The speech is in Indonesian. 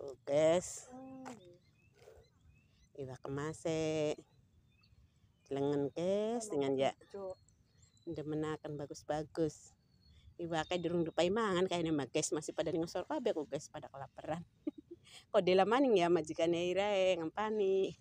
Oke, hmm. Iba kemase. Lengan guys dengan ya. akan bagus-bagus. Iba kayak durung dupai mangan kayaknya mah guys masih pada ngesor kabeh guys pada kelaparan. Kok maning ya majikannya ira ngampani.